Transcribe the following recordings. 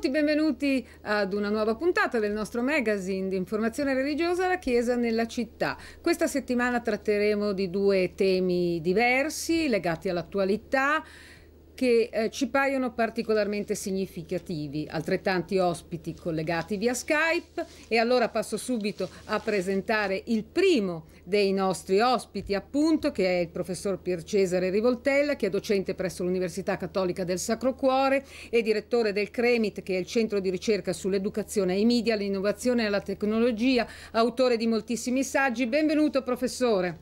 tutti, benvenuti ad una nuova puntata del nostro magazine di informazione religiosa La Chiesa nella città. Questa settimana tratteremo di due temi diversi legati all'attualità che eh, ci paiono particolarmente significativi, altrettanti ospiti collegati via Skype e allora passo subito a presentare il primo dei nostri ospiti, appunto, che è il professor Pier Cesare Rivoltella, che è docente presso l'Università Cattolica del Sacro Cuore e direttore del CREMIT, che è il centro di ricerca sull'educazione ai media, all'innovazione e alla tecnologia, autore di moltissimi saggi. Benvenuto professore.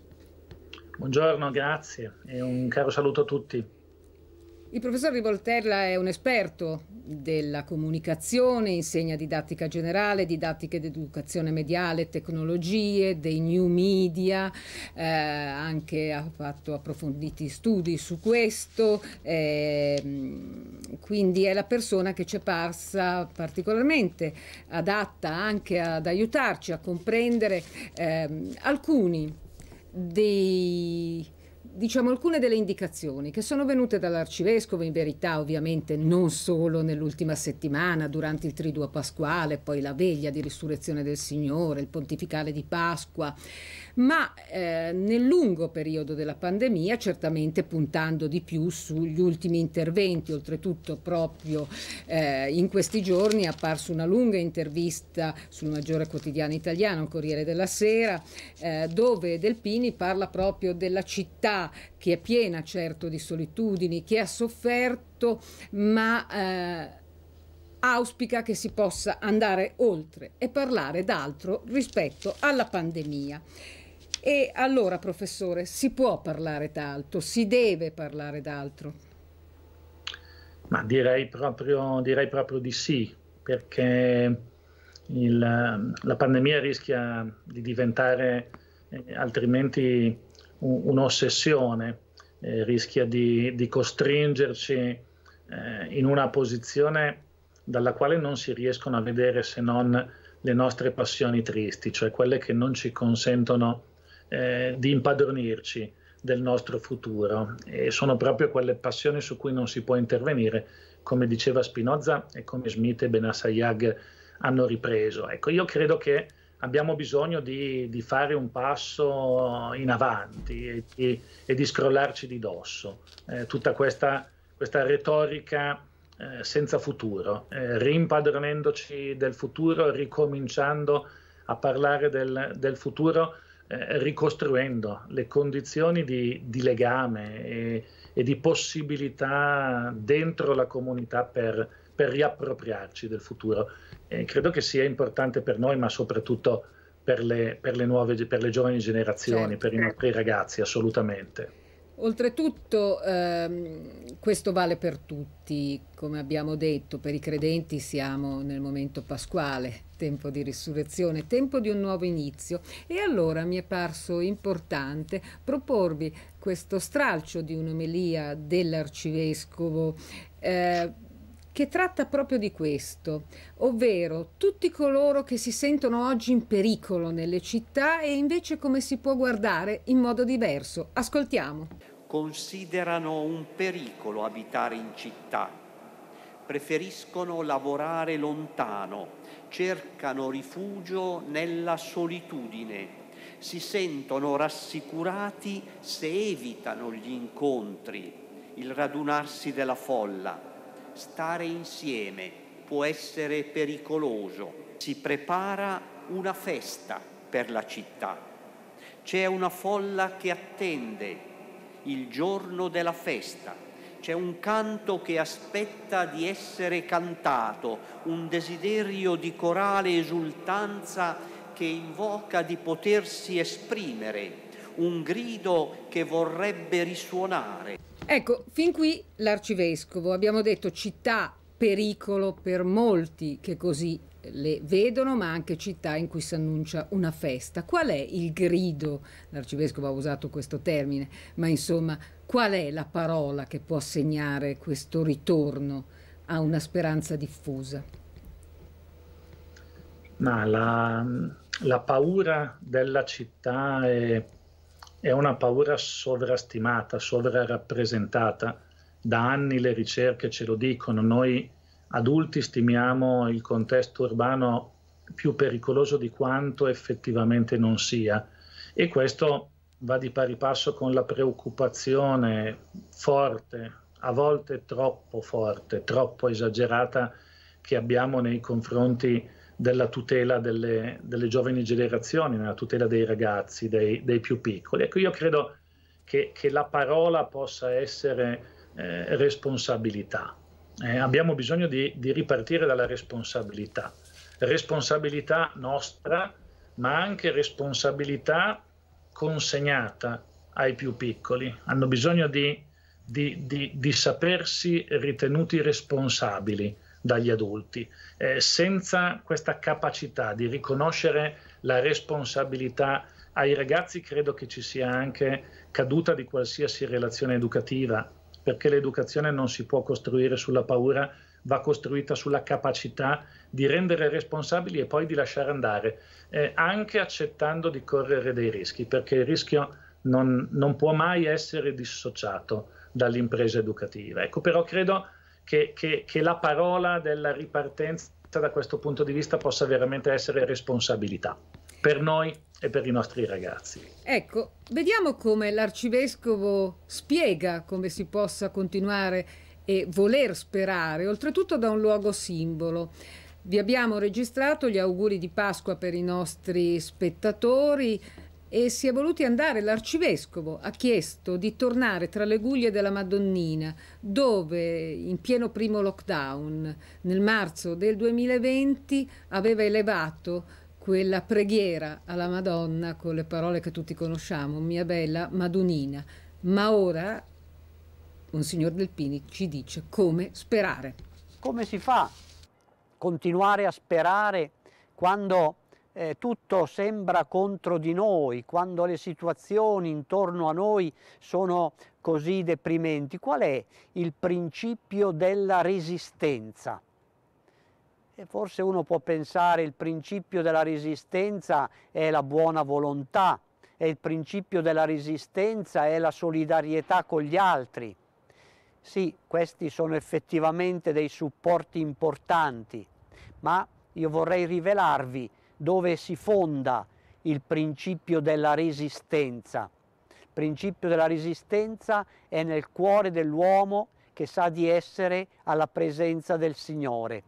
Buongiorno, grazie e un caro saluto a tutti. Il professor Rivolterla è un esperto della comunicazione, insegna didattica generale, didattica ed educazione mediale, tecnologie, dei new media, eh, anche ha fatto approfonditi studi su questo, eh, quindi è la persona che ci è parsa particolarmente adatta anche ad aiutarci a comprendere eh, alcuni dei diciamo, alcune delle indicazioni che sono venute dall'arcivescovo, in verità ovviamente non solo nell'ultima settimana, durante il triduo pasquale, poi la veglia di risurrezione del Signore, il pontificale di Pasqua, ma eh, nel lungo periodo della pandemia certamente puntando di più sugli ultimi interventi. Oltretutto proprio eh, in questi giorni è apparsa una lunga intervista sul maggiore quotidiano italiano, il Corriere della Sera, eh, dove Delpini parla proprio della città che è piena certo di solitudini, che ha sofferto, ma eh, auspica che si possa andare oltre e parlare d'altro rispetto alla pandemia. E allora, professore, si può parlare d'altro, si deve parlare d'altro? Ma direi proprio, direi proprio, di sì, perché il, la pandemia rischia di diventare eh, altrimenti un'ossessione, eh, rischia di, di costringerci eh, in una posizione dalla quale non si riescono a vedere se non le nostre passioni tristi, cioè quelle che non ci consentono eh, di impadronirci del nostro futuro e sono proprio quelle passioni su cui non si può intervenire, come diceva Spinoza e come Smith e Benassayag hanno ripreso. Ecco, io credo che abbiamo bisogno di, di fare un passo in avanti e di, e di scrollarci di dosso eh, tutta questa, questa retorica eh, senza futuro, eh, rimpadronendoci del futuro, ricominciando a parlare del, del futuro eh, ricostruendo le condizioni di, di legame e, e, di possibilità dentro la comunità per, per riappropriarci del futuro. Eh, credo che sia importante per noi, ma soprattutto per le, per le nuove, per le giovani generazioni, certo. per i certo. nostri ragazzi, assolutamente. Oltretutto ehm, questo vale per tutti, come abbiamo detto, per i credenti siamo nel momento pasquale, tempo di risurrezione, tempo di un nuovo inizio e allora mi è parso importante proporvi questo stralcio di un'omelia dell'arcivescovo eh, che tratta proprio di questo, ovvero tutti coloro che si sentono oggi in pericolo nelle città e invece come si può guardare in modo diverso. Ascoltiamo considerano un pericolo abitare in città, preferiscono lavorare lontano, cercano rifugio nella solitudine, si sentono rassicurati se evitano gli incontri, il radunarsi della folla. Stare insieme può essere pericoloso. Si prepara una festa per la città. C'è una folla che attende il giorno della festa. C'è un canto che aspetta di essere cantato, un desiderio di corale esultanza che invoca di potersi esprimere, un grido che vorrebbe risuonare. Ecco, fin qui l'arcivescovo, abbiamo detto città pericolo per molti che così le vedono, ma anche città in cui si annuncia una festa. Qual è il grido? L'arcivescovo ha usato questo termine, ma insomma, qual è la parola che può segnare questo ritorno a una speranza diffusa? Ma la, la paura della città è, è una paura sovrastimata, sovrarappresentata. Da anni le ricerche ce lo dicono, noi adulti stimiamo il contesto urbano più pericoloso di quanto effettivamente non sia e questo va di pari passo con la preoccupazione forte, a volte troppo forte, troppo esagerata che abbiamo nei confronti della tutela delle, delle, giovani generazioni, nella tutela dei ragazzi, dei, dei più piccoli. Ecco, io credo che, che la parola possa essere eh, responsabilità, eh, abbiamo bisogno di, di ripartire dalla responsabilità, responsabilità nostra, ma anche responsabilità consegnata ai più piccoli. Hanno bisogno di, di, di, di sapersi ritenuti responsabili dagli adulti. Eh, senza questa capacità di riconoscere la responsabilità ai ragazzi credo che ci sia anche caduta di qualsiasi relazione educativa perché l'educazione non si può costruire sulla paura, va costruita sulla capacità di rendere responsabili e poi di lasciare andare, eh, anche accettando di correre dei rischi, perché il rischio non, non può mai essere dissociato dall'impresa educativa. Ecco, però credo che, che, che la parola della ripartenza da questo punto di vista possa veramente essere responsabilità per noi e per i nostri ragazzi. Ecco, vediamo come l'arcivescovo spiega come si possa continuare e voler sperare, oltretutto da un luogo simbolo. Vi abbiamo registrato gli auguri di Pasqua per i nostri spettatori e si è voluti andare. L'arcivescovo ha chiesto di tornare tra le guglie della Madonnina, dove in pieno primo lockdown, nel marzo del 2020, aveva elevato quella preghiera alla Madonna con le parole che tutti conosciamo, mia bella Madonnina. Ma ora Monsignor Delpini ci dice come sperare. Come si fa a continuare a sperare quando eh, tutto sembra contro di noi, quando le situazioni intorno a noi sono così deprimenti? Qual è il principio della resistenza? E forse uno può pensare il principio della resistenza è la buona volontà, e il principio della resistenza è la solidarietà con gli altri. Sì, questi sono effettivamente dei supporti importanti, ma io vorrei rivelarvi dove si fonda il principio della resistenza. Il principio della resistenza è nel cuore dell'uomo che sa di essere alla presenza del Signore.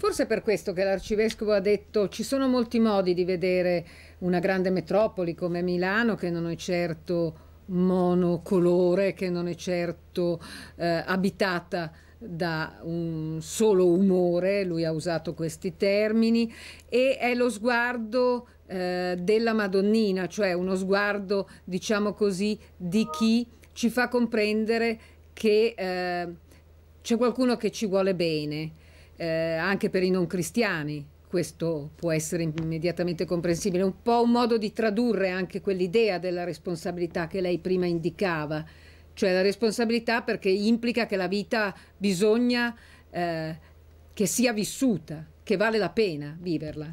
Forse è per questo che l'arcivescovo ha detto ci sono molti modi di vedere una grande metropoli come Milano che non è certo monocolore, che non è certo eh, abitata da un solo umore, lui ha usato questi termini, e è lo sguardo eh, della Madonnina, cioè uno sguardo, diciamo così, di chi ci fa comprendere che eh, c'è qualcuno che ci vuole bene, eh, anche per i non cristiani. Questo può essere immediatamente comprensibile, un po' un modo di tradurre anche quell'idea della responsabilità che lei prima indicava, cioè la responsabilità perché implica che la vita bisogna eh, che sia vissuta, che vale la pena viverla.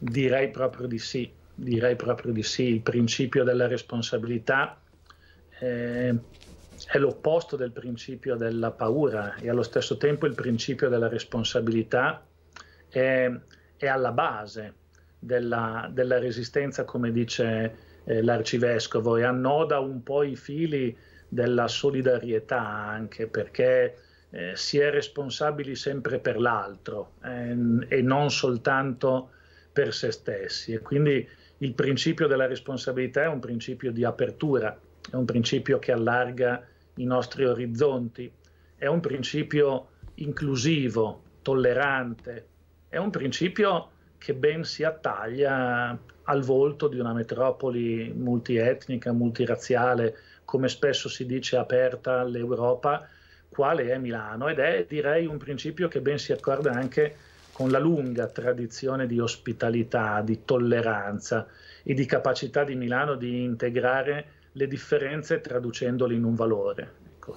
Direi proprio di sì, direi proprio di sì, il principio della responsabilità. Eh, è l'opposto del principio della paura e allo stesso tempo il principio della responsabilità è, è alla base della, della, resistenza, come dice eh, l'arcivescovo, e annoda un po' i fili della solidarietà anche perché eh, si è responsabili sempre per l'altro ehm, e non soltanto per se stessi e quindi il principio della responsabilità è un principio di apertura è un principio che allarga i nostri orizzonti, è un principio inclusivo, tollerante, è un principio che ben si attaglia al volto di una metropoli multietnica, multiraziale, come spesso si dice aperta all'Europa, quale è Milano ed è direi un principio che ben si accorda anche con la lunga tradizione di ospitalità, di tolleranza e di capacità di Milano di integrare le differenze traducendole in un valore. Ecco.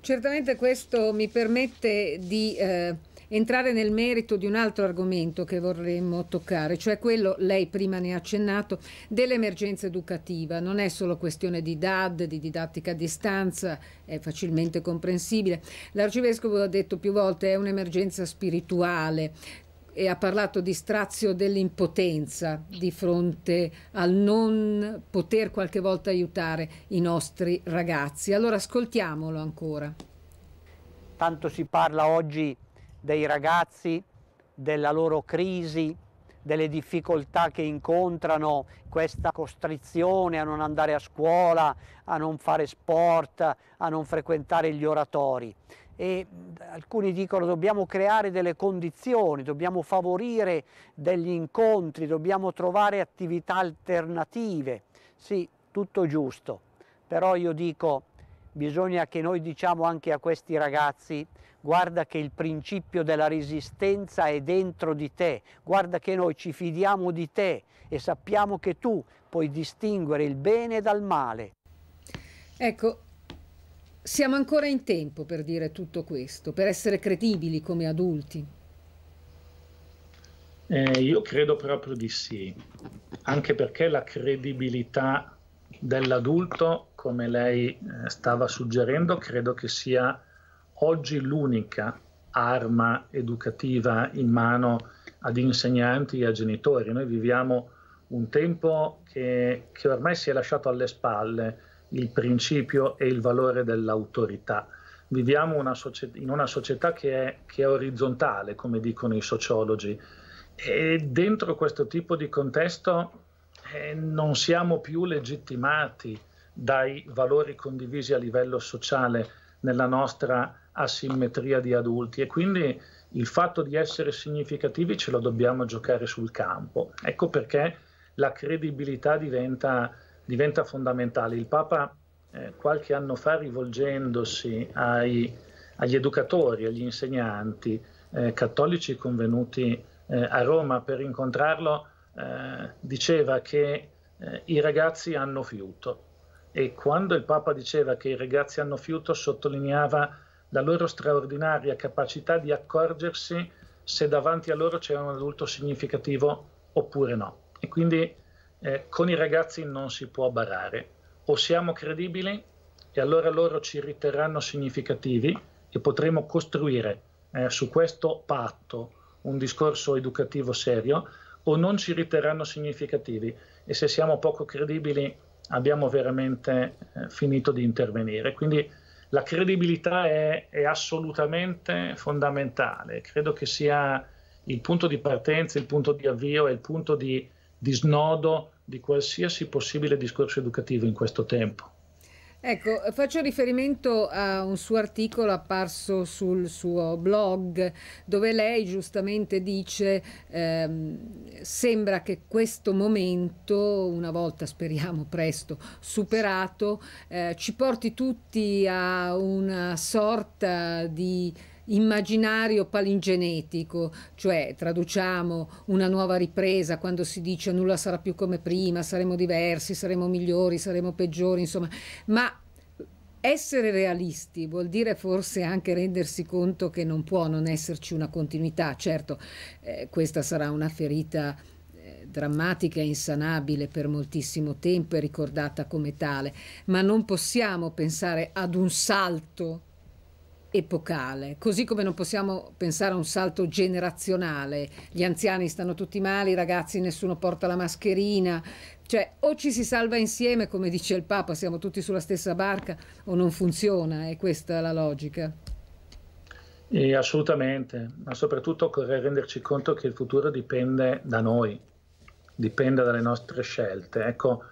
Certamente questo mi permette di... Eh entrare nel merito di un altro argomento che vorremmo toccare, cioè quello, lei prima ne ha accennato, dell'emergenza educativa. Non è solo questione di DAD, di didattica a distanza, è facilmente comprensibile. L'arcivescovo ha detto più volte che è un'emergenza spirituale e ha parlato di strazio dell'impotenza di fronte al non poter qualche volta aiutare i nostri ragazzi. Allora ascoltiamolo ancora. Tanto si parla oggi dei ragazzi, della loro crisi, delle difficoltà che incontrano, questa costrizione a non andare a scuola, a non fare sport, a non frequentare gli oratori e alcuni dicono dobbiamo creare delle condizioni, dobbiamo favorire degli incontri, dobbiamo trovare attività alternative. Sì, tutto giusto, però io dico bisogna che noi diciamo anche a questi ragazzi guarda che il principio della resistenza è dentro di te, guarda che noi ci fidiamo di te e sappiamo che tu puoi distinguere il bene dal male. Ecco, siamo ancora in tempo per dire tutto questo, per essere credibili come adulti. Eh, io credo proprio di sì, anche perché la credibilità dell'adulto, come lei eh, stava suggerendo, credo che sia oggi l'unica arma educativa in mano ad insegnanti e a genitori. Noi viviamo un tempo che, che ormai si è lasciato alle spalle, il principio e il valore dell'autorità. Viviamo una società, in una società che è, che è orizzontale, come dicono i sociologi, e dentro questo tipo di contesto eh, non siamo più legittimati dai valori condivisi a livello sociale nella nostra asimmetria di adulti e quindi il fatto di essere significativi ce lo dobbiamo giocare sul campo. Ecco perché la credibilità diventa diventa fondamentale. Il Papa eh, qualche anno fa rivolgendosi ai, agli educatori, agli insegnanti eh, cattolici convenuti eh, a Roma per incontrarlo, eh, diceva che eh, i ragazzi hanno fiuto e quando il Papa diceva che i ragazzi hanno fiuto sottolineava la loro straordinaria capacità di accorgersi se davanti a loro c'è un adulto significativo oppure no. E quindi eh, con i ragazzi non si può barare, o siamo credibili e allora loro ci riterranno significativi e potremo costruire eh, su questo patto un discorso educativo serio, o non ci riterranno significativi e se siamo poco credibili abbiamo veramente eh, finito di intervenire. Quindi la credibilità è, è, assolutamente fondamentale, credo che sia il punto di partenza, il punto di avvio, è il punto di di snodo di qualsiasi possibile discorso educativo in questo tempo. Ecco, faccio riferimento a un suo articolo apparso sul suo blog dove lei giustamente dice ehm, sembra che questo momento, una volta speriamo presto superato, eh, ci porti tutti a una sorta di immaginario palingenetico, cioè traduciamo una nuova ripresa quando si dice nulla sarà più come prima, saremo diversi, saremo migliori, saremo peggiori, insomma, ma essere realisti vuol dire forse anche rendersi conto che non può non esserci una continuità, certo eh, questa sarà una ferita eh, drammatica e insanabile per moltissimo tempo e ricordata come tale, ma non possiamo pensare ad un salto epocale, così come non possiamo pensare a un salto generazionale. Gli anziani stanno tutti male, i ragazzi nessuno porta la mascherina, cioè o ci si salva insieme, come dice il Papa, siamo tutti sulla stessa barca, o non funziona, è questa la logica. E assolutamente, ma soprattutto occorre renderci conto che il futuro dipende da noi, dipende dalle nostre scelte. Ecco,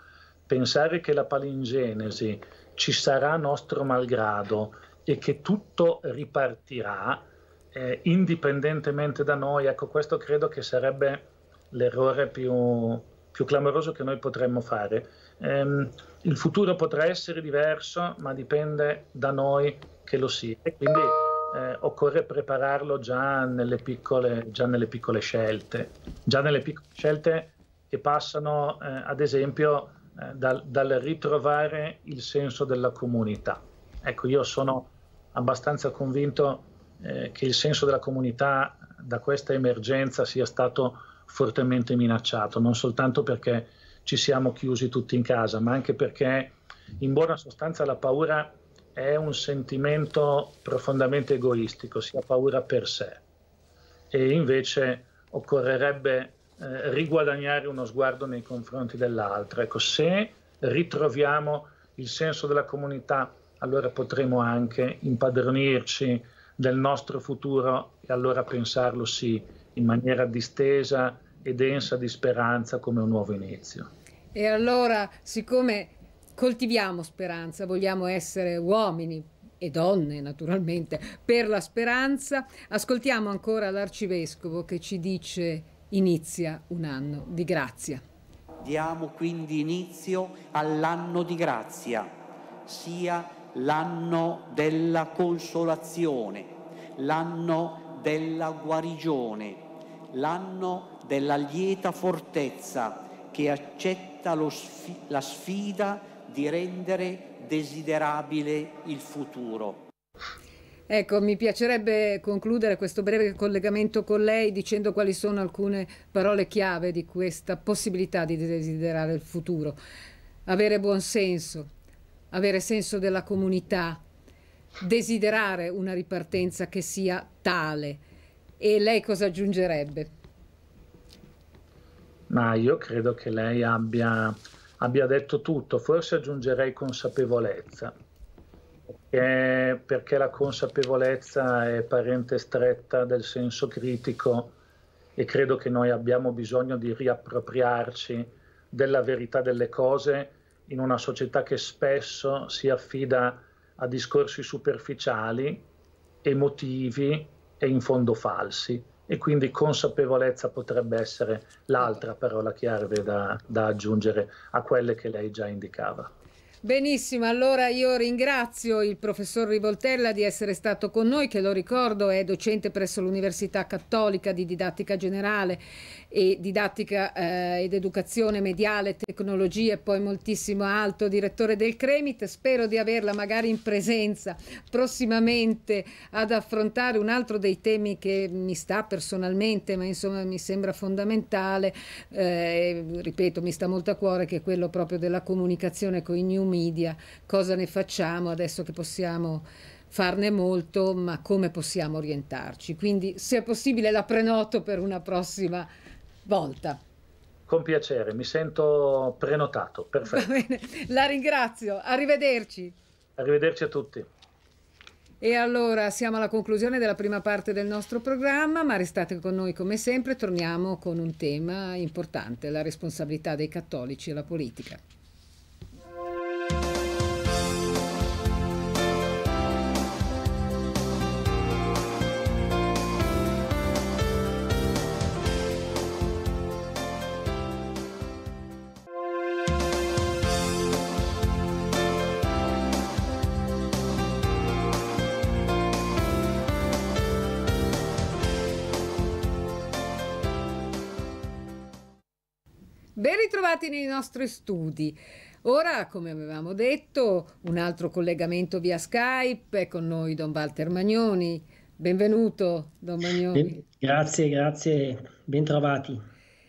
pensare che la palingenesi ci sarà nostro malgrado, e che tutto ripartirà eh, indipendentemente da noi. Ecco, questo credo che sarebbe l'errore più, più clamoroso che noi potremmo fare. Ehm, il futuro potrà essere diverso, ma dipende da noi che lo sia. E quindi eh, occorre prepararlo già nelle, piccole, già nelle piccole scelte, già nelle piccole scelte che passano, eh, ad esempio, eh, dal, dal, ritrovare il senso della comunità. Ecco, io sono abbastanza convinto eh, che il senso della comunità da questa emergenza sia stato fortemente minacciato, non soltanto perché ci siamo chiusi tutti in casa, ma anche perché in buona sostanza la paura è un sentimento profondamente egoistico, si ha paura per sé e invece occorrerebbe eh, riguadagnare uno sguardo nei confronti dell'altro. Ecco, se ritroviamo il senso della comunità, allora potremo anche impadronirci del nostro futuro e allora pensarlo sì, in maniera distesa e densa di speranza come un nuovo inizio. E allora, siccome coltiviamo speranza, vogliamo essere uomini e donne naturalmente per la speranza, ascoltiamo ancora l'arcivescovo che ci dice inizia un anno di grazia. Diamo quindi inizio all'anno di grazia, sia l'anno della consolazione, l'anno della guarigione, l'anno della lieta fortezza che accetta sf- la sfida di rendere desiderabile il futuro. Ecco, mi piacerebbe concludere questo breve collegamento con lei dicendo quali sono alcune parole chiave di questa possibilità di desiderare il futuro. Avere buon senso, avere senso della comunità, desiderare una ripartenza che sia tale. E lei cosa aggiungerebbe? Ma io credo che lei abbia, abbia detto tutto, forse aggiungerei consapevolezza, perché, perché la consapevolezza è parente stretta del senso critico e credo che noi abbiamo bisogno di riappropriarci della verità delle cose in una società che spesso si affida a discorsi superficiali, emotivi e in fondo falsi. E quindi consapevolezza potrebbe essere l'altra parola chiave da, da aggiungere a quelle che lei già indicava. Benissimo, allora io ringrazio il professor Rivoltella di essere stato con noi, che lo ricordo è docente presso l'Università Cattolica di Didattica Generale e Didattica eh, ed Educazione Mediale, Tecnologie e poi moltissimo alto, direttore del CREMIT. Spero di averla magari in presenza prossimamente ad affrontare un altro dei temi che mi sta personalmente, ma insomma mi sembra fondamentale, eh, ripeto, mi sta molto a cuore, che è quello proprio della comunicazione con i new media, cosa ne facciamo adesso che possiamo farne molto, ma come possiamo orientarci. Quindi se è possibile la prenoto per una prossima volta. Con piacere, mi sento prenotato, perfetto. la ringrazio, arrivederci. Arrivederci a tutti. E allora siamo alla conclusione della prima parte del nostro programma, ma restate con noi come sempre, torniamo con un tema importante, la responsabilità dei cattolici e la politica. Ben ritrovati nei nostri studi. Ora, come avevamo detto, un altro collegamento via Skype è con noi Don Walter Magnoni. Benvenuto, Don Magnoni. Grazie, grazie, bentrovati.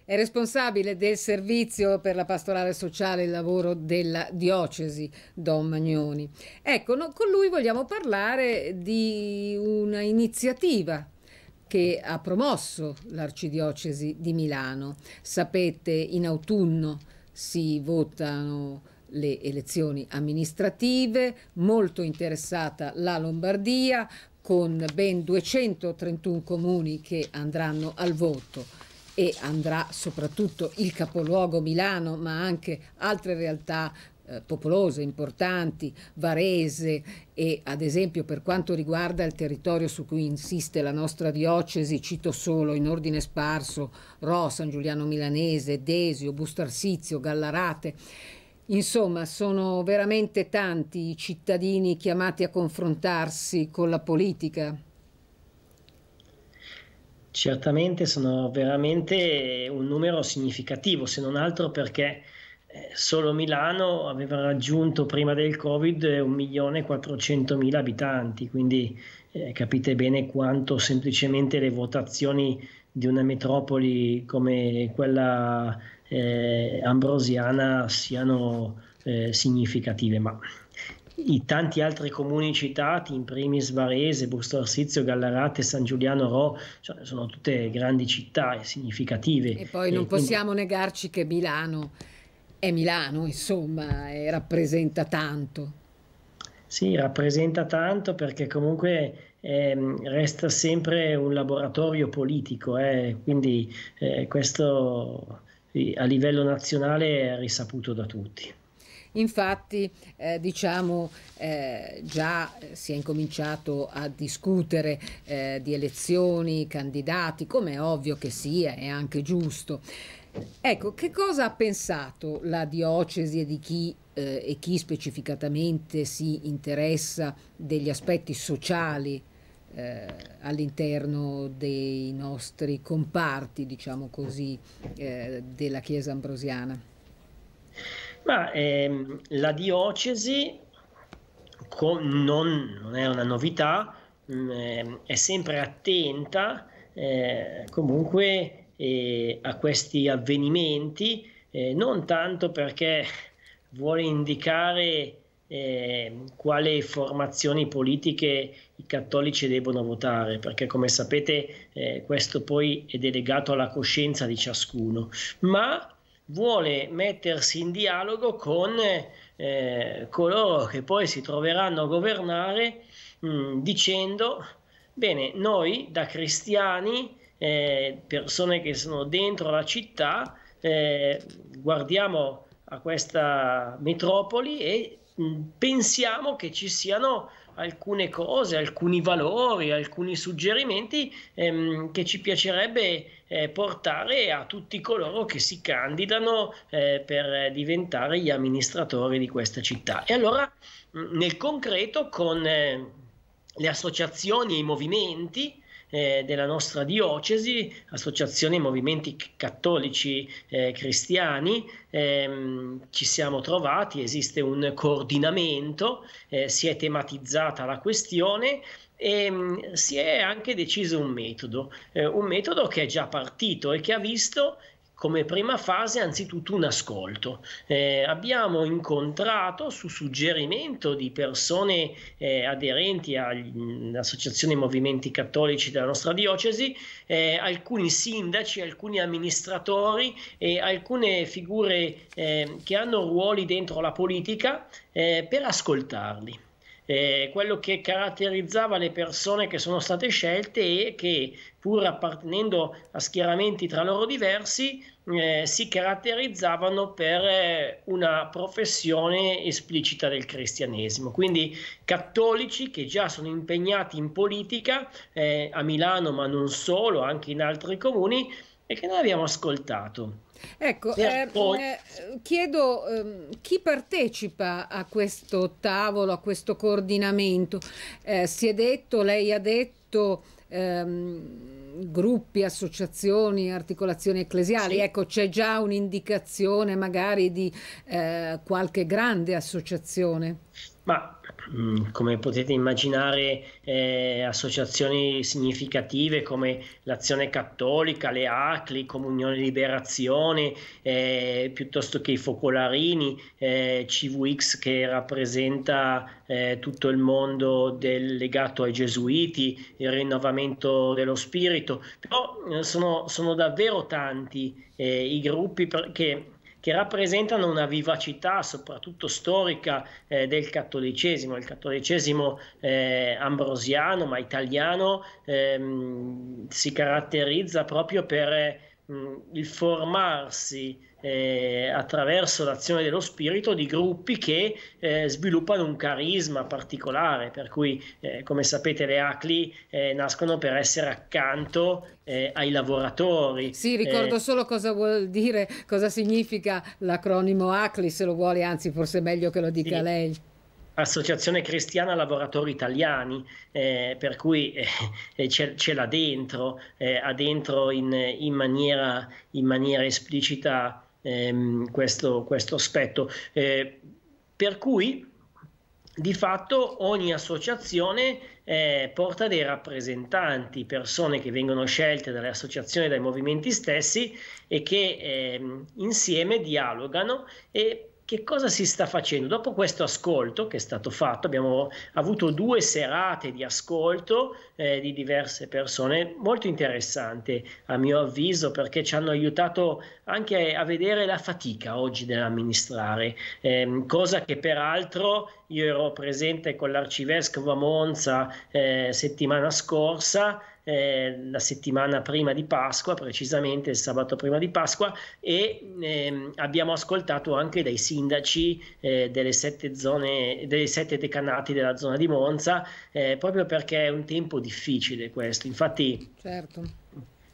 È responsabile del servizio per la pastorale sociale e il lavoro della diocesi, Don Magnoni. Ecco, no, con lui vogliamo parlare di una iniziativa che ha promosso l'Arcidiocesi di Milano. Sapete, in autunno si votano le elezioni amministrative, molto interessata la Lombardia, con ben 231 comuni che andranno al voto e andrà soprattutto il capoluogo Milano, ma anche altre realtà eh, popolose, importanti, Varese e ad esempio per quanto riguarda il territorio su cui insiste la nostra diocesi, cito solo in ordine sparso Ro, San Giuliano Milanese, Desio, Bustarsizio, Gallarate. Insomma, sono veramente tanti i cittadini chiamati a confrontarsi con la politica. Certamente sono veramente un numero significativo, se non altro perché eh, solo Milano aveva raggiunto prima del Covid 1.400.000 eh, abitanti, quindi eh, capite bene quanto semplicemente le votazioni di una metropoli come quella eh, ambrosiana siano eh, significative, ma i tanti altri comuni citati, in primis Varese, Busto Arsizio, Gallarate, San Giuliano, Ro, cioè sono tutte grandi città significative. E poi non e eh, possiamo quindi... negarci che Milano è Milano, insomma, e rappresenta tanto. Sì, rappresenta tanto perché comunque eh, resta sempre un laboratorio politico, eh, quindi eh, questo a livello nazionale è risaputo da tutti. Infatti, eh, diciamo, eh, già si è incominciato a discutere eh, di elezioni, candidati, come è ovvio che sia, è anche giusto. Ecco, che cosa ha pensato la diocesi e di chi eh, e chi specificatamente si interessa degli aspetti sociali eh, all'interno dei nostri comparti, diciamo così, eh, della Chiesa ambrosiana? Ma, ehm, la diocesi non, non, è una novità, mh, mm, ehm, è sempre attenta eh, comunque eh, a questi avvenimenti, eh, non tanto perché vuole indicare eh, quale formazioni politiche i cattolici debbono votare, perché come sapete eh, questo poi è delegato alla coscienza di ciascuno, ma vuole mettersi in dialogo con eh, coloro che poi si troveranno a governare mh, mm, dicendo, bene, noi da cristiani eh, persone che sono dentro la città, eh, guardiamo a questa metropoli e mh, mm, pensiamo che ci siano alcune cose, alcuni valori, alcuni suggerimenti ehm, che ci piacerebbe eh, portare a tutti coloro che si candidano eh, per diventare gli amministratori di questa città. E allora mh, mm, nel concreto con eh, le associazioni e i movimenti eh, della nostra diocesi, associazione movimenti cattolici eh, cristiani, ehm, ci siamo trovati, esiste un coordinamento, eh, si è tematizzata la questione e ehm, si è anche deciso un metodo, eh, un metodo che è già partito e che ha visto come prima fase anzitutto un ascolto. Eh, abbiamo incontrato su suggerimento di persone eh, aderenti all'Associazione mm, Movimenti Cattolici della nostra diocesi eh, alcuni sindaci, alcuni amministratori e alcune figure eh, che hanno ruoli dentro la politica eh, per ascoltarli eh, quello che caratterizzava le persone che sono state scelte e che pur appartenendo a schieramenti tra loro diversi eh, si caratterizzavano per eh, una professione esplicita del cristianesimo, quindi cattolici che già sono impegnati in politica eh, a Milano ma non solo, anche in altri comuni, e che noi abbiamo ascoltato. Ecco, eh, poi... eh, chiedo eh, chi partecipa a questo tavolo, a questo coordinamento. Eh, si è detto, lei ha detto ehm, gruppi, associazioni, articolazioni ecclesiali. Sì. Ecco, c'è già un'indicazione magari di eh, qualche grande associazione. Ma mm, come potete immaginare, eh, associazioni significative come l'Azione Cattolica, le ACLI, Comunione Liberazione, eh, piuttosto che i Focolarini, eh, CVX che rappresenta eh, tutto il mondo del, legato ai Gesuiti, il rinnovamento dello spirito, però eh, sono, sono davvero tanti eh, i gruppi che che rappresentano una vivacità soprattutto storica eh, del cattolicesimo, il cattolicesimo eh, ambrosiano ma italiano ehm, si caratterizza proprio per eh, mh, il formarsi eh, attraverso l'azione dello spirito di gruppi che eh, sviluppano un carisma particolare, per cui eh, come sapete le ACLI eh, nascono per essere accanto eh, ai lavoratori. Sì, ricordo eh, solo cosa vuol dire, cosa significa l'acronimo ACLI, se lo vuole, anzi forse è meglio che lo dica sì. lei. Associazione Cristiana Lavoratori Italiani, eh, per cui eh, ce, ce l'ha dentro, eh, ha dentro in, in, maniera, in maniera esplicita ehm, questo, questo, aspetto. Eh, per cui di fatto ogni associazione eh, porta dei rappresentanti, persone che vengono scelte dalle associazioni, dai movimenti stessi e che eh, insieme dialogano e che cosa si sta facendo? Dopo questo ascolto che è stato fatto, abbiamo avuto due serate di ascolto eh, di diverse persone, molto interessante a mio avviso perché ci hanno aiutato anche a vedere la fatica oggi dell'amministrare, eh, cosa che peraltro io ero presente con l'arcivescovo a Monza eh, settimana scorsa eh, la settimana prima di Pasqua, precisamente il sabato prima di Pasqua, e ehm, abbiamo ascoltato anche dai sindaci eh, delle sette zone, dei sette decanati della zona di Monza, eh, proprio perché è un tempo difficile questo. Infatti, certo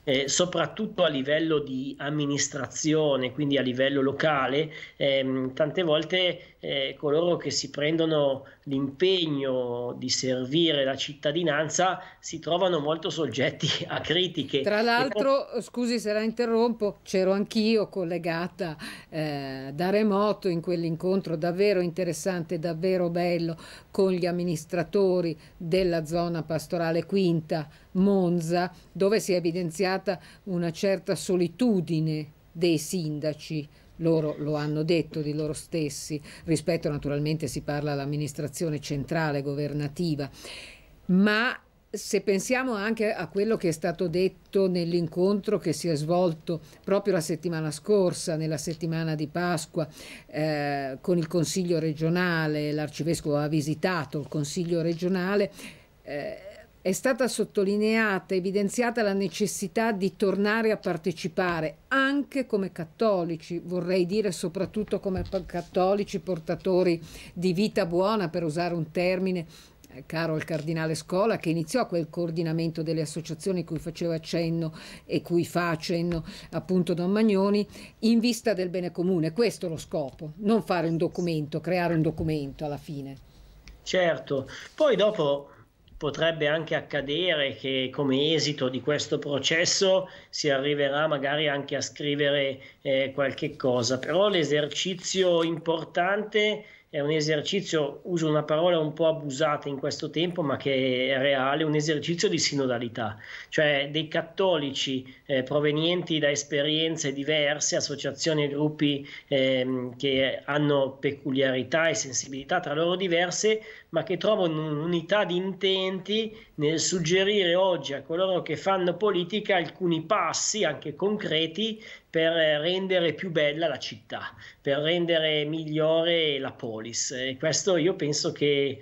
eh, soprattutto a livello di amministrazione, quindi a livello locale, ehm, tante volte eh, coloro che si prendono l'impegno di servire la cittadinanza si trovano molto soggetti a critiche. Tra l'altro, poi... scusi se la interrompo, c'ero anch'io collegata eh, da remoto in quell'incontro davvero interessante, davvero bello, con gli amministratori della zona pastorale quinta Monza, dove si è evidenziata una certa solitudine dei sindaci loro lo hanno detto di loro stessi, rispetto naturalmente si parla all'amministrazione centrale governativa, ma se pensiamo anche a quello che è stato detto nell'incontro che si è svolto proprio la settimana scorsa, nella settimana di Pasqua, eh, con il Consiglio regionale, l'Arcivescovo ha visitato il Consiglio regionale, eh, è stata sottolineata, evidenziata la necessità di tornare a partecipare anche come cattolici, vorrei dire soprattutto come cattolici portatori di vita buona, per usare un termine eh, caro il cardinale Scola, che iniziò quel coordinamento delle associazioni cui faceva accenno e cui fa accenno appunto Don Magnoni, in vista del bene comune. Questo è lo scopo, non fare un documento, creare un documento alla fine. Certo, poi dopo potrebbe anche accadere che come esito di questo processo si arriverà magari anche a scrivere eh, qualche cosa, però l'esercizio importante è un esercizio, uso una parola un po' abusata in questo tempo, ma che è reale, un esercizio di sinodalità, cioè dei cattolici eh, provenienti da esperienze diverse, associazioni e gruppi eh, che hanno peculiarità e sensibilità tra loro diverse, ma che trovano un'unità di intenti nel suggerire oggi a coloro che fanno politica alcuni passi, anche concreti, per rendere più bella la città, per rendere migliore la polis. E questo io penso che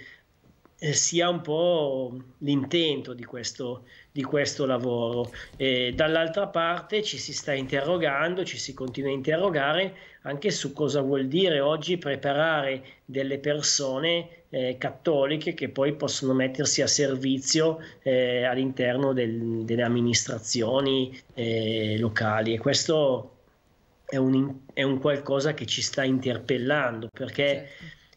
eh, sia un po' l'intento di questo, di questo lavoro. E dall'altra parte ci si sta interrogando, ci si continua a interrogare anche su cosa vuol dire oggi preparare delle persone eh, cattoliche che poi possono mettersi a servizio eh, all'interno del, delle amministrazioni eh, locali e questo è un, è un, qualcosa che ci sta interpellando perché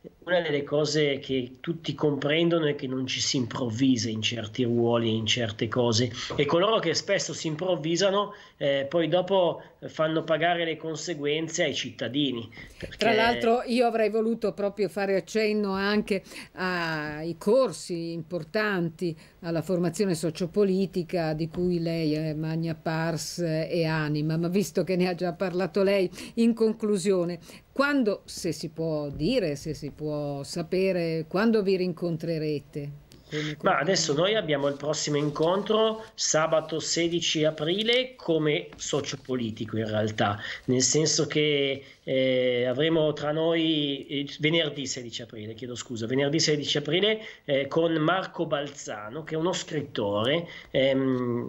certo una delle cose che tutti comprendono è che non ci si improvvisa in certi ruoli, e in certe cose e coloro che spesso si improvvisano eh, poi dopo fanno pagare le conseguenze ai cittadini. Perché... Tra l'altro io avrei voluto proprio fare accenno anche ai corsi importanti alla formazione sociopolitica di cui lei è magna pars e anima, ma visto che ne ha già parlato lei, in conclusione, quando, se si può dire, se si può sapere quando vi rincontrerete. Ma adesso noi abbiamo il prossimo incontro sabato 16 aprile come socio politico in realtà, nel senso che eh, avremo tra noi il, eh, venerdì 16 aprile, chiedo scusa, venerdì 16 aprile eh, con Marco Balzano, che è uno scrittore, ehm,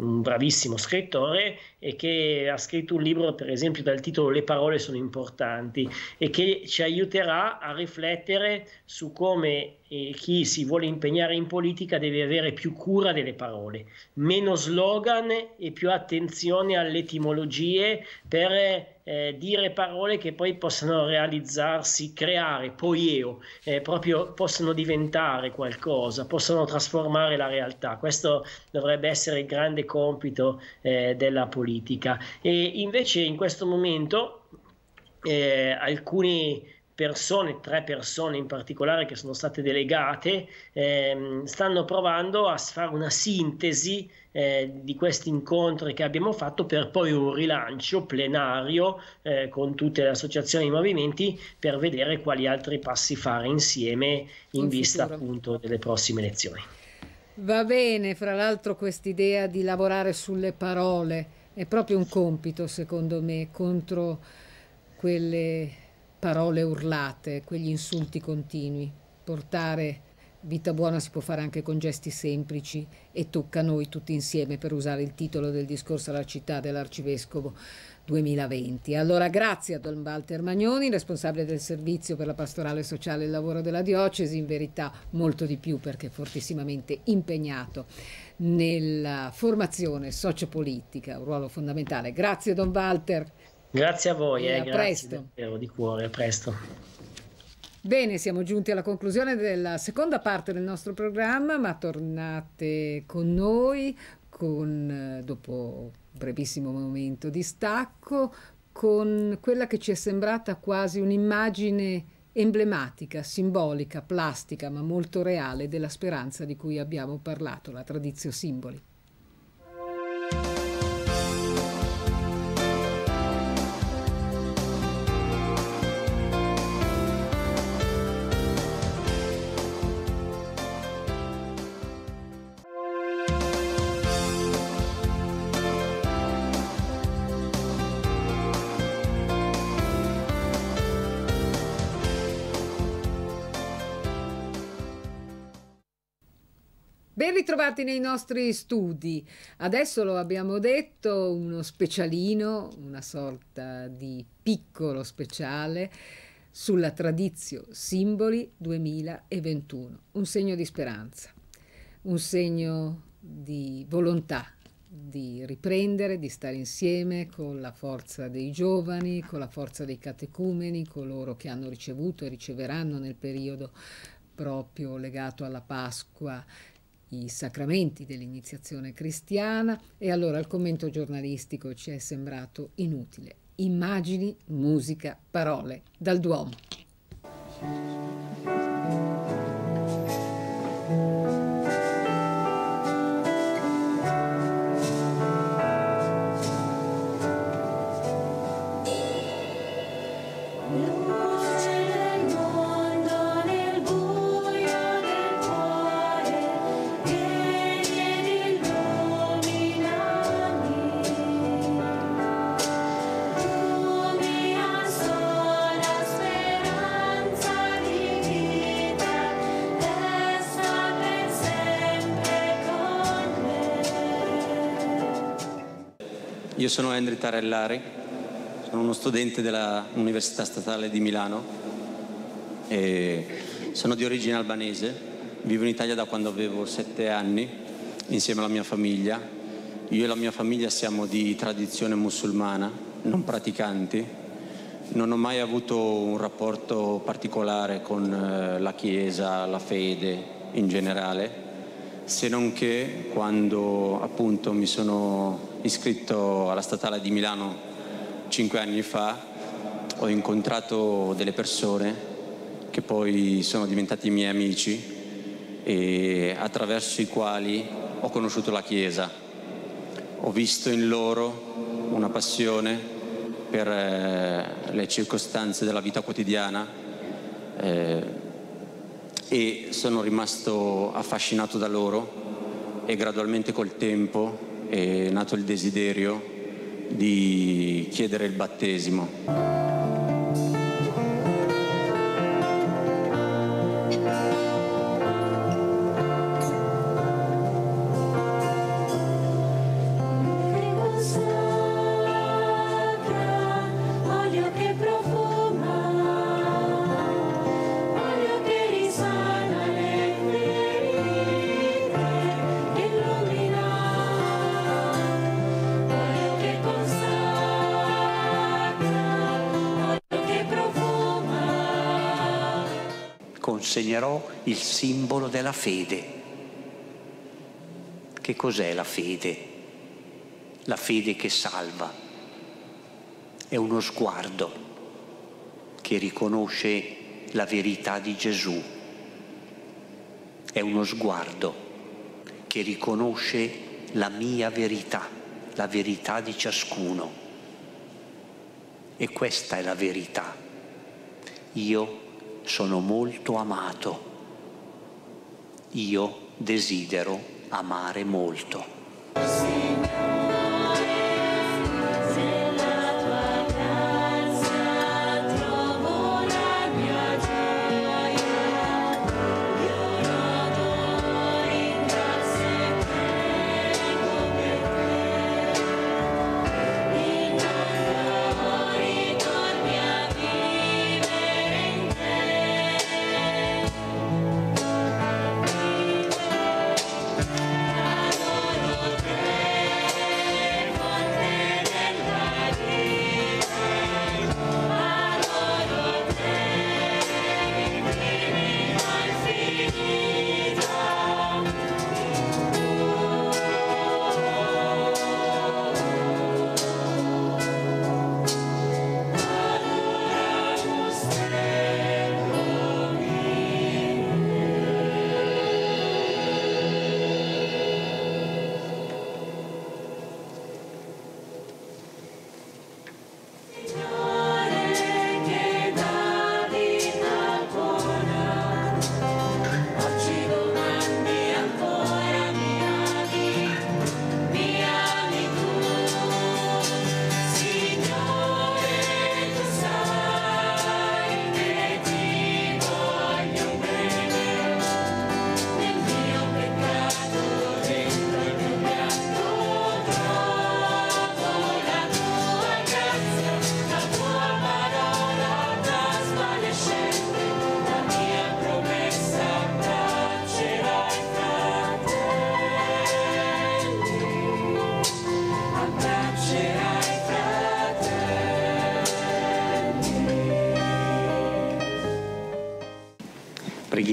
un bravissimo scrittore, e che ha scritto un libro, per esempio, dal titolo Le parole sono importanti e che ci aiuterà a riflettere su come eh, chi si vuole impegnare in politica deve avere più cura delle parole, meno slogan e più attenzione alle etimologie per eh, dire parole che poi possano realizzarsi, creare poieo, eh, proprio possono diventare qualcosa, possono trasformare la realtà. Questo dovrebbe essere il grande compito eh, della politica. E invece in questo momento eh, alcuni persone, tre persone in particolare che sono state delegate, ehm, stanno provando a fare una sintesi eh, di questi incontri che abbiamo fatto per poi un rilancio plenario eh, con tutte le associazioni e i movimenti per vedere quali altri passi fare insieme in, in vista futuro. appunto delle prossime elezioni. Va bene, fra l'altro quest'idea di lavorare sulle parole è proprio un compito secondo me contro quelle parole urlate, quegli insulti continui. Portare vita buona si può fare anche con gesti semplici e tocca a noi tutti insieme per usare il titolo del discorso alla città dell'arcivescovo 2020. Allora grazie a Don Walter Magnoni, responsabile del servizio per la pastorale sociale e il lavoro della diocesi, in verità molto di più perché fortissimamente impegnato nella formazione sociopolitica, un ruolo fondamentale. Grazie Don Walter, Grazie a voi, e eh, a presto. Davvero, di cuore, a presto. Bene, siamo giunti alla conclusione della seconda parte del nostro programma, ma tornate con noi con, eh, dopo un brevissimo momento di stacco con quella che ci è sembrata quasi un'immagine emblematica, simbolica, plastica, ma molto reale della speranza di cui abbiamo parlato, la tradizio simboli. Ben ritrovati nei nostri studi. Adesso lo abbiamo detto, uno specialino, una sorta di piccolo speciale sulla Tradizio Simboli 2021, un segno di speranza, un segno di volontà di riprendere, di stare insieme con la forza dei giovani, con la forza dei catecumeni, coloro che hanno ricevuto e riceveranno nel periodo proprio legato alla Pasqua i sacramenti dell'iniziazione cristiana e allora il commento giornalistico ci è sembrato inutile. Immagini, musica, parole dal Duomo. Io sono Henry Tarellari, sono uno studente dell'Università Statale di Milano sono di origine albanese, vivo in Italia da quando avevo sette anni insieme alla mia famiglia. Io e la mia famiglia siamo di tradizione musulmana, non praticanti, non ho mai avuto un rapporto particolare con eh, la Chiesa, la fede in generale, se non che quando appunto mi sono iscritto alla statale di Milano cinque anni fa, ho incontrato delle persone che poi sono diventati miei amici e attraverso i quali ho conosciuto la Chiesa. Ho visto in loro una passione per eh, le circostanze della vita quotidiana eh, e sono rimasto affascinato da loro e gradualmente col tempo è nato il desiderio di chiedere il battesimo. insegnerò il simbolo della fede. Che cos'è la fede? La fede che salva. È uno sguardo che riconosce la verità di Gesù. È uno sguardo che riconosce la mia verità, la verità di ciascuno. E questa è la verità. Io sono molto amato. Io desidero amare molto.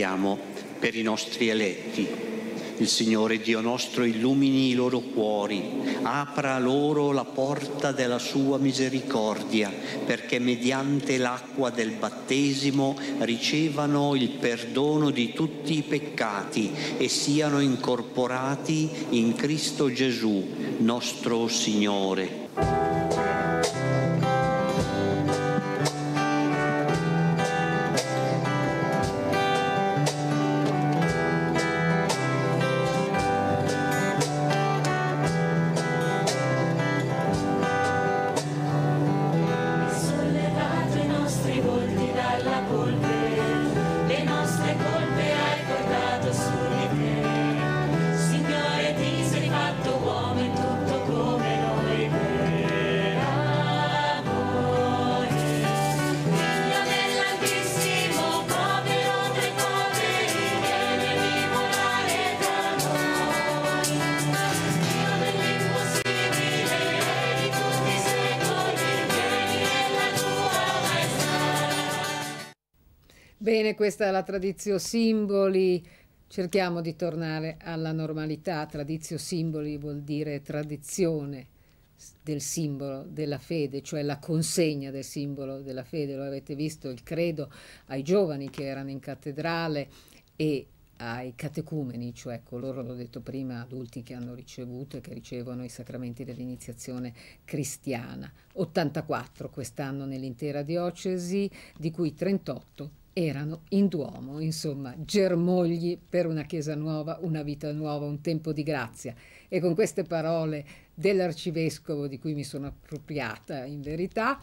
preghiamo per i nostri eletti. Il Signore Dio nostro illumini i loro cuori, apra loro la porta della sua misericordia, perché mediante l'acqua del battesimo ricevano il perdono di tutti i peccati e siano incorporati in Cristo Gesù, nostro Signore questa è la tradizio simboli. Cerchiamo di tornare alla normalità. Tradizio simboli vuol dire tradizione del simbolo della fede, cioè la consegna del simbolo della fede. Lo avete visto, il credo ai giovani che erano in cattedrale e ai catecumeni, cioè coloro, l'ho detto prima, adulti che hanno ricevuto e che ricevono i sacramenti dell'iniziazione cristiana. 84 quest'anno nell'intera diocesi, di cui 38 erano in Duomo, insomma, germogli per una Chiesa nuova, una vita nuova, un tempo di grazia. E con queste parole dell'arcivescovo di cui mi sono appropriata in verità,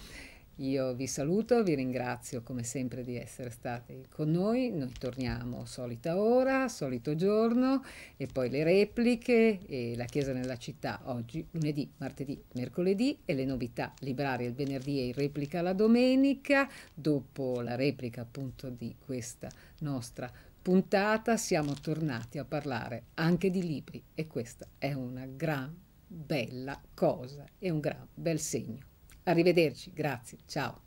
io vi saluto, vi ringrazio come sempre di essere stati con noi, noi torniamo solita ora, solito giorno e poi le repliche e la Chiesa nella città oggi, lunedì, martedì, mercoledì e le novità librarie il venerdì e in replica la domenica, dopo la replica appunto di questa nostra puntata siamo tornati a parlare anche di libri e questa è una gran bella cosa e un gran bel segno. Arrivederci, grazie, ciao.